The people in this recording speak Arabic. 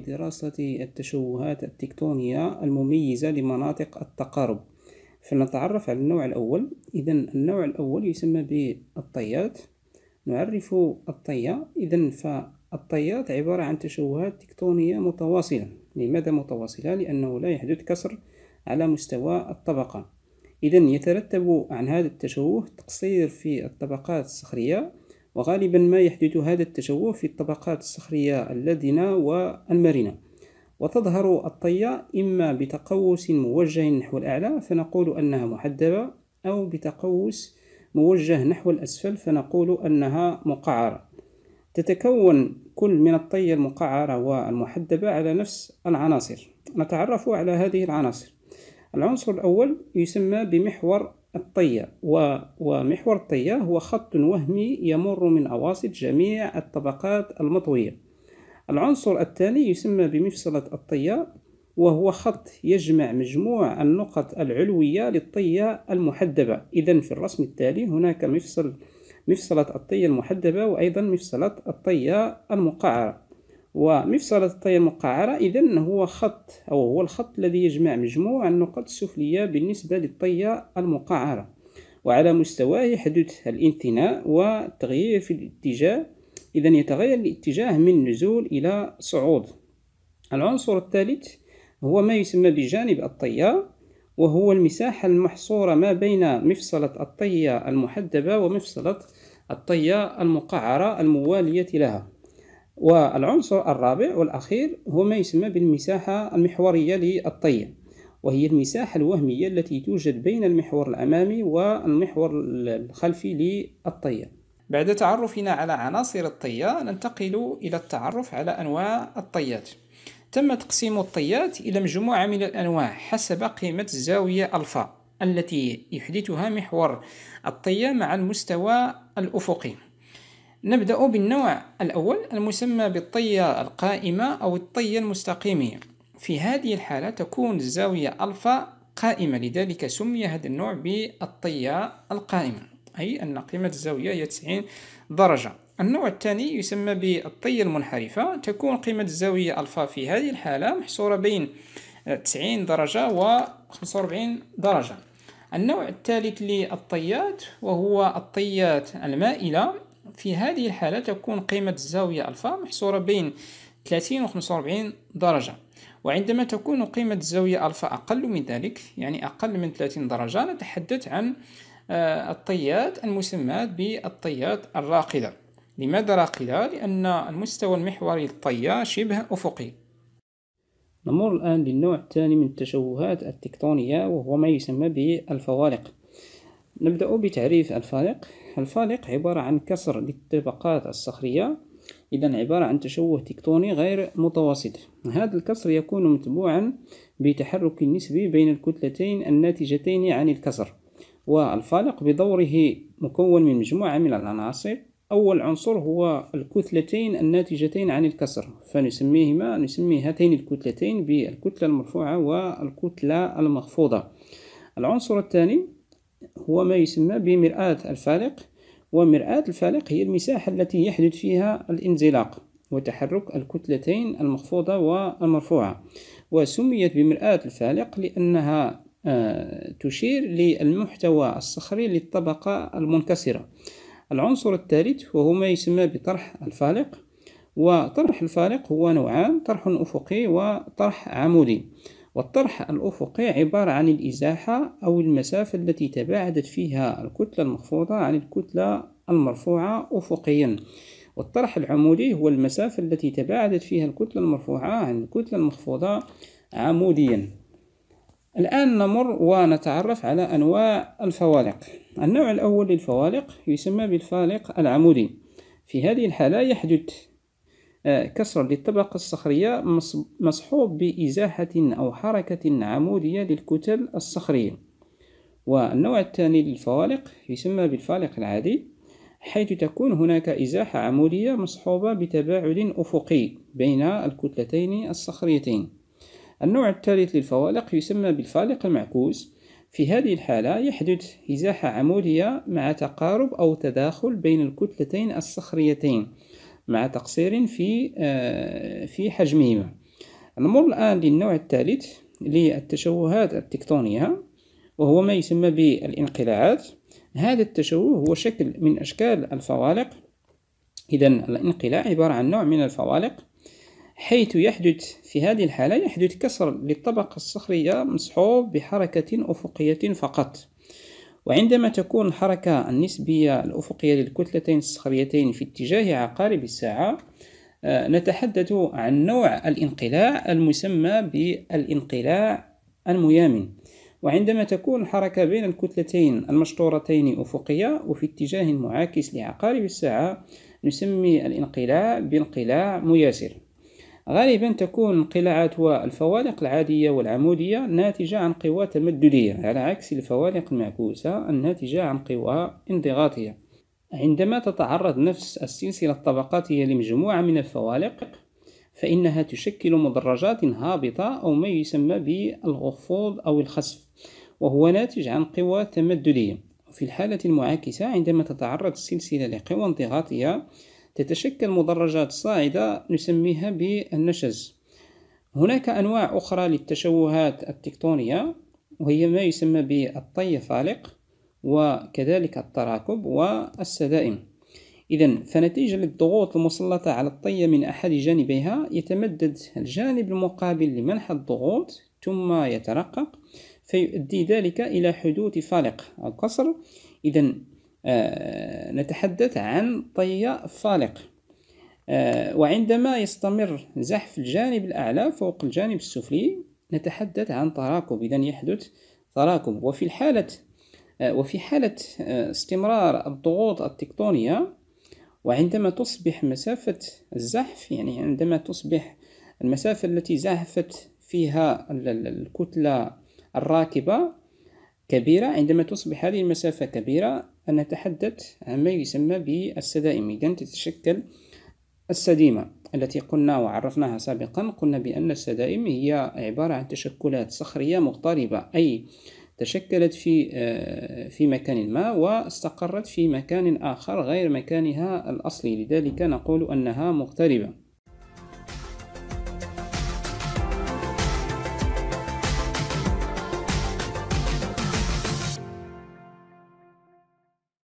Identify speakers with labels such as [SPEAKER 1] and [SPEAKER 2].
[SPEAKER 1] بدراسة التشوهات التكتونية المميزة لمناطق التقارب فلنتعرف على النوع الأول إذا النوع الأول يسمى بالطيات نعرف الطية إذا فالطيات عبارة عن تشوهات تكتونية متواصلة لماذا متواصلة؟ لأنه لا يحدث كسر على مستوى الطبقة إذا يترتب عن هذا التشوه تقصير في الطبقات الصخرية وغالبا ما يحدث هذا التشوه في الطبقات الصخرية اللدنة والمرنة وتظهر الطية إما بتقوس موجه نحو الأعلى فنقول أنها محدبة أو بتقوس موجه نحو الأسفل فنقول أنها مقعرة تتكون كل من الطية المقعرة والمحدبة على نفس العناصر نتعرف على هذه العناصر العنصر الأول يسمى بمحور الطية ومحور الطية هو خط وهمي يمر من أواسط جميع الطبقات المطوية العنصر الثاني يسمى بمفصلة الطية وهو خط يجمع مجموع النقط العلوية للطية المحدبة إذا في الرسم التالي هناك مفصل مفصلة الطية المحدبة وأيضا مفصلة الطية المقعرة ومفصلة الطية المقعرة إذا هو خط أو هو الخط الذي يجمع مجموع النقط السفلية بالنسبة للطية المقعرة وعلى مستواه يحدث الانثناء والتغيير في الاتجاه إذا يتغير الاتجاه من نزول إلى صعود العنصر الثالث هو ما يسمى بجانب الطية وهو المساحة المحصورة ما بين مفصلة الطية المحدبة ومفصلة الطية المقعرة الموالية لها والعنصر الرابع والأخير هو ما يسمى بالمساحة المحورية للطية وهي المساحة الوهمية التي توجد بين المحور الأمامي والمحور الخلفي للطية بعد تعرفنا على عناصر الطية ننتقل إلى التعرف على أنواع الطيات تم تقسيم الطيات إلى مجموعة من الأنواع حسب قيمة الزاوية ألفا التي يحدثها محور الطية مع المستوى الأفقي نبدأ بالنوع الأول المسمى بالطية القائمة أو الطية المستقيمية في هذه الحالة تكون الزاوية ألفا قائمة لذلك سمي هذا النوع بالطية القائمة أي أن قيمة الزاوية هي 90 درجة النوع الثاني يسمى بالطية المنحرفة تكون قيمة الزاوية ألفا في هذه الحالة محصورة بين 90 درجة و 45 درجة النوع الثالث للطيات وهو الطيات المائلة في هذه الحالة تكون قيمة الزاوية ألفا محصورة بين 30 و 45 درجة وعندما تكون قيمة الزاوية ألفا أقل من ذلك يعني أقل من 30 درجة نتحدث عن آه، الطيات المسماة بالطيات الراقدة لماذا راقدة؟ لأن المستوى المحوري للطية شبه أفقي نمر الآن للنوع الثاني من التشوهات التكتونية وهو ما يسمى بالفوارق نبدأ بتعريف الفارق الفالق عبارة عن كسر للطبقات الصخرية إذا عبارة عن تشوه تكتوني غير متوسط هذا الكسر يكون متبوعا بتحرك نسبي بين الكتلتين الناتجتين عن الكسر والفالق بدوره مكون من مجموعة من العناصر أول عنصر هو الكتلتين الناتجتين عن الكسر فنسميهما نسمي هاتين الكتلتين بالكتلة المرفوعة والكتلة المخفوضة العنصر الثاني هو ما يسمى بمرآة الفالق ومرآة الفلق هي المساحة التي يحدث فيها الانزلاق وتحرك الكتلتين المخفوضة والمرفوعة وسميت بمرآة الفالق لأنها آه، تشير للمحتوى الصخري للطبقة المنكسرة العنصر الثالث وهو ما يسمى بطرح الفالق وطرح الفالق هو نوعان طرح أفقي وطرح عمودي والطرح الأفقي عبارة عن الإزاحة أو المسافة التي تباعدت فيها الكتلة المخفوضة عن الكتلة المرفوعة أفقيا والطرح العمودي هو المسافة التي تباعدت فيها الكتلة المرفوعة عن الكتلة المخفوضة عموديا الآن نمر ونتعرف على أنواع الفوالق النوع الأول للفوالق يسمى بالفالق العمودي في هذه الحالة يحدث آه، كسر للطبقة الصخرية مصحوب بإزاحة أو حركة عمودية للكتل الصخرية والنوع الثاني للفوالق يسمى بالفالق العادي حيث تكون هناك إزاحة عمودية مصحوبة بتباعد أفقي بين الكتلتين الصخريتين النوع الثالث للفوالق يسمى بالفالق المعكوس في هذه الحالة يحدث إزاحة عمودية مع تقارب أو تداخل بين الكتلتين الصخريتين مع تقصير في آه، في حجمهما نمر الآن للنوع الثالث للتشوهات التكتونية وهو ما يسمى بالانقلاعات هذا التشوه هو شكل من أشكال الفوالق إذا الانقلاع عبارة عن نوع من الفوالق حيث يحدث في هذه الحالة يحدث كسر للطبقة الصخرية مصحوب بحركة أفقية فقط وعندما تكون الحركة النسبية الأفقية للكتلتين الصخريتين في اتجاه عقارب الساعة آه، نتحدث عن نوع الانقلاع المسمى بالانقلاع الميامن وعندما تكون الحركة بين الكتلتين المشطورتين أفقية وفي اتجاه معاكس لعقارب الساعة نسمي الانقلاع بانقلاع مياسر غالبا تكون القلاعات والفوالق العادية والعمودية ناتجة عن قوى تمددية على عكس الفوالق المعكوسة الناتجة عن قوى انضغاطية عندما تتعرض نفس السلسلة الطبقاتية لمجموعة من الفوالق فإنها تشكل مدرجات هابطة أو ما يسمى بالغفوض أو الخسف وهو ناتج عن قوى تمددية وفي الحالة المعاكسة عندما تتعرض السلسلة لقوى انضغاطية تتشكل مدرجات صاعدة نسميها بالنشز هناك أنواع أخرى للتشوهات التكتونية وهي ما يسمى بالطي فالق وكذلك التراكب والسدائم إذا فنتيجة للضغوط المسلطة على الطية من أحد جانبيها يتمدد الجانب المقابل لمنح الضغوط ثم يترقق فيؤدي ذلك إلى حدوث فالق أو كسر إذا آه، نتحدث عن طي فالق آه، وعندما يستمر زحف الجانب الأعلى فوق الجانب السفلي نتحدث عن تراكم إذا يحدث تراكم وفي الحالة آه، وفي حالة استمرار الضغوط التكتونية وعندما تصبح مسافة الزحف يعني عندما تصبح المسافة التي زحفت فيها الكتلة الراكبة كبيرة عندما تصبح هذه المسافة كبيرة فنتحدث ما يسمى بالسدائم إذا تتشكل السديمة التي قلنا وعرفناها سابقا قلنا بأن السدائم هي عبارة عن تشكلات صخرية مضطربة أي تشكلت في آه، في مكان ما واستقرت في مكان آخر غير مكانها الأصلي لذلك نقول أنها مغتربة